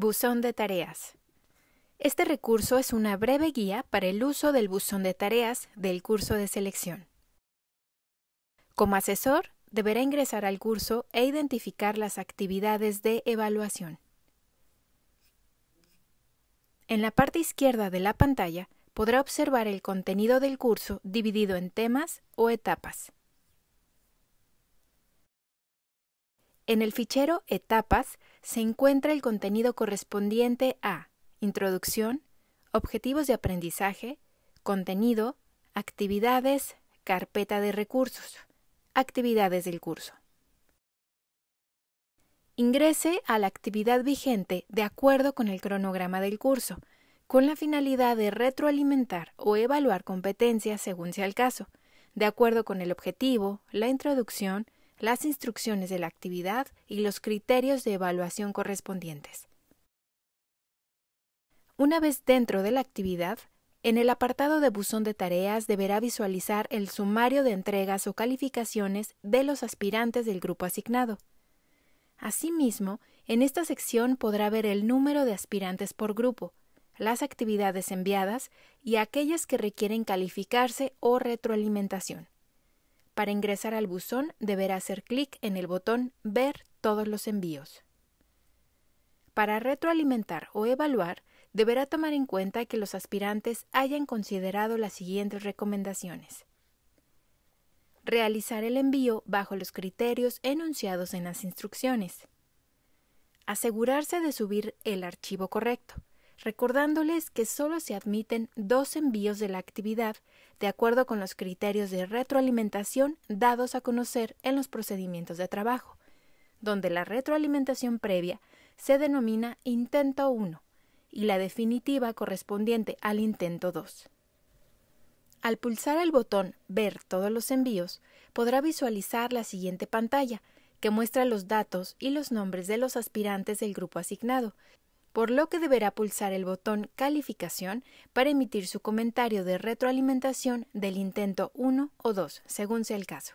Buzón de tareas. Este recurso es una breve guía para el uso del buzón de tareas del curso de selección. Como asesor, deberá ingresar al curso e identificar las actividades de evaluación. En la parte izquierda de la pantalla podrá observar el contenido del curso dividido en temas o etapas. En el fichero Etapas se encuentra el contenido correspondiente a introducción, objetivos de aprendizaje, contenido, actividades, carpeta de recursos, actividades del curso. Ingrese a la actividad vigente de acuerdo con el cronograma del curso, con la finalidad de retroalimentar o evaluar competencias según sea el caso, de acuerdo con el objetivo, la introducción, las instrucciones de la actividad y los criterios de evaluación correspondientes. Una vez dentro de la actividad, en el apartado de buzón de tareas deberá visualizar el sumario de entregas o calificaciones de los aspirantes del grupo asignado. Asimismo, en esta sección podrá ver el número de aspirantes por grupo, las actividades enviadas y aquellas que requieren calificarse o retroalimentación. Para ingresar al buzón deberá hacer clic en el botón Ver todos los envíos. Para retroalimentar o evaluar, deberá tomar en cuenta que los aspirantes hayan considerado las siguientes recomendaciones. Realizar el envío bajo los criterios enunciados en las instrucciones. Asegurarse de subir el archivo correcto, recordándoles que solo se admiten dos envíos de la actividad de acuerdo con los criterios de retroalimentación dados a conocer en los procedimientos de trabajo, donde la retroalimentación previa se denomina intento 1 y la definitiva correspondiente al intento 2. Al pulsar el botón Ver todos los envíos, podrá visualizar la siguiente pantalla, que muestra los datos y los nombres de los aspirantes del grupo asignado, por lo que deberá pulsar el botón Calificación para emitir su comentario de retroalimentación del intento 1 o 2, según sea el caso.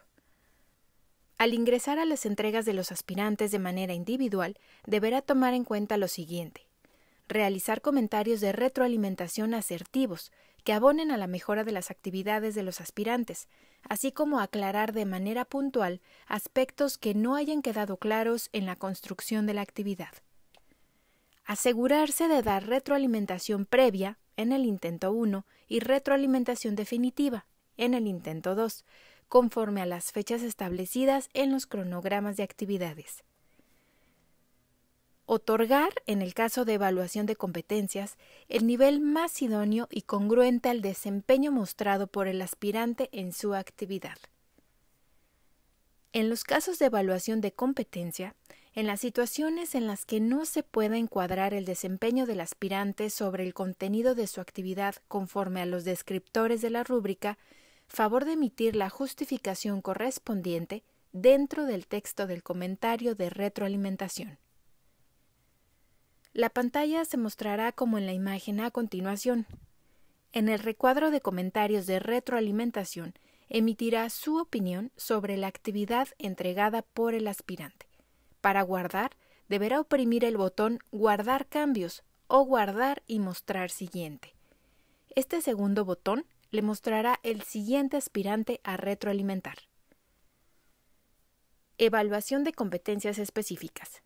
Al ingresar a las entregas de los aspirantes de manera individual, deberá tomar en cuenta lo siguiente. Realizar comentarios de retroalimentación asertivos, que abonen a la mejora de las actividades de los aspirantes, así como aclarar de manera puntual aspectos que no hayan quedado claros en la construcción de la actividad asegurarse de dar retroalimentación previa en el intento 1 y retroalimentación definitiva en el intento 2, conforme a las fechas establecidas en los cronogramas de actividades. Otorgar, en el caso de evaluación de competencias, el nivel más idóneo y congruente al desempeño mostrado por el aspirante en su actividad. En los casos de evaluación de competencia, en las situaciones en las que no se pueda encuadrar el desempeño del aspirante sobre el contenido de su actividad conforme a los descriptores de la rúbrica, favor de emitir la justificación correspondiente dentro del texto del comentario de retroalimentación. La pantalla se mostrará como en la imagen a continuación. En el recuadro de comentarios de retroalimentación emitirá su opinión sobre la actividad entregada por el aspirante. Para guardar, deberá oprimir el botón Guardar cambios o Guardar y mostrar siguiente. Este segundo botón le mostrará el siguiente aspirante a retroalimentar. Evaluación de competencias específicas.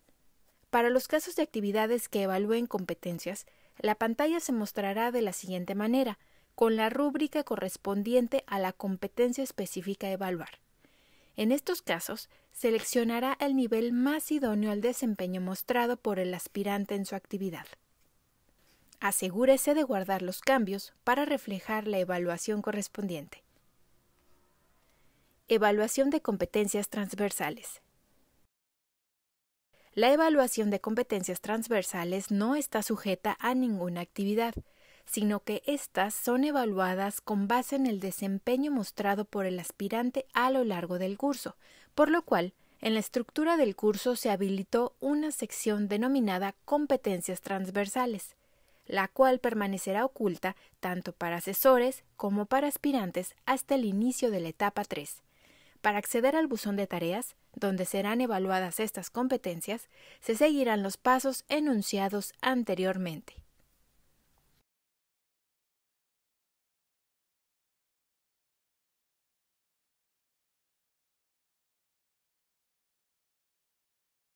Para los casos de actividades que evalúen competencias, la pantalla se mostrará de la siguiente manera, con la rúbrica correspondiente a la competencia específica a evaluar. En estos casos, seleccionará el nivel más idóneo al desempeño mostrado por el aspirante en su actividad. Asegúrese de guardar los cambios para reflejar la evaluación correspondiente. Evaluación de competencias transversales. La evaluación de competencias transversales no está sujeta a ninguna actividad, sino que éstas son evaluadas con base en el desempeño mostrado por el aspirante a lo largo del curso, por lo cual en la estructura del curso se habilitó una sección denominada competencias transversales, la cual permanecerá oculta tanto para asesores como para aspirantes hasta el inicio de la etapa 3. Para acceder al buzón de tareas, donde serán evaluadas estas competencias, se seguirán los pasos enunciados anteriormente.